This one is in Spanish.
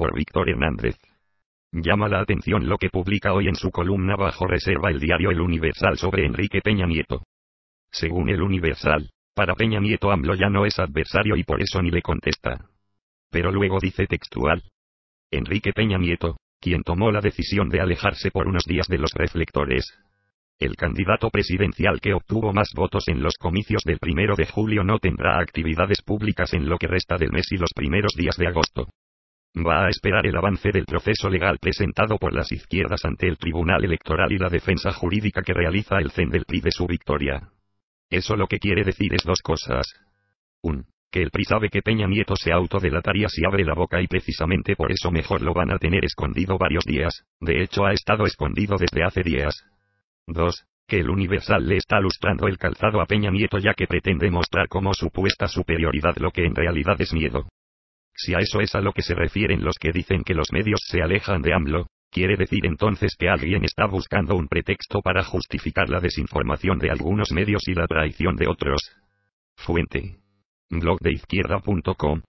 por Víctor Hernández. Llama la atención lo que publica hoy en su columna bajo reserva el diario El Universal sobre Enrique Peña Nieto. Según El Universal, para Peña Nieto AMLO ya no es adversario y por eso ni le contesta. Pero luego dice textual. Enrique Peña Nieto, quien tomó la decisión de alejarse por unos días de los reflectores. El candidato presidencial que obtuvo más votos en los comicios del primero de julio no tendrá actividades públicas en lo que resta del mes y los primeros días de agosto va a esperar el avance del proceso legal presentado por las izquierdas ante el Tribunal Electoral y la defensa jurídica que realiza el CEN del PRI de su victoria. Eso lo que quiere decir es dos cosas. 1. Que el PRI sabe que Peña Nieto se autodelataría si abre la boca y precisamente por eso mejor lo van a tener escondido varios días, de hecho ha estado escondido desde hace días. 2 que el Universal le está lustrando el calzado a Peña Nieto ya que pretende mostrar como supuesta superioridad lo que en realidad es miedo, si a eso es a lo que se refieren los que dicen que los medios se alejan de AMLO, quiere decir entonces que alguien está buscando un pretexto para justificar la desinformación de algunos medios y la traición de otros. Fuente. blogdeizquierda.com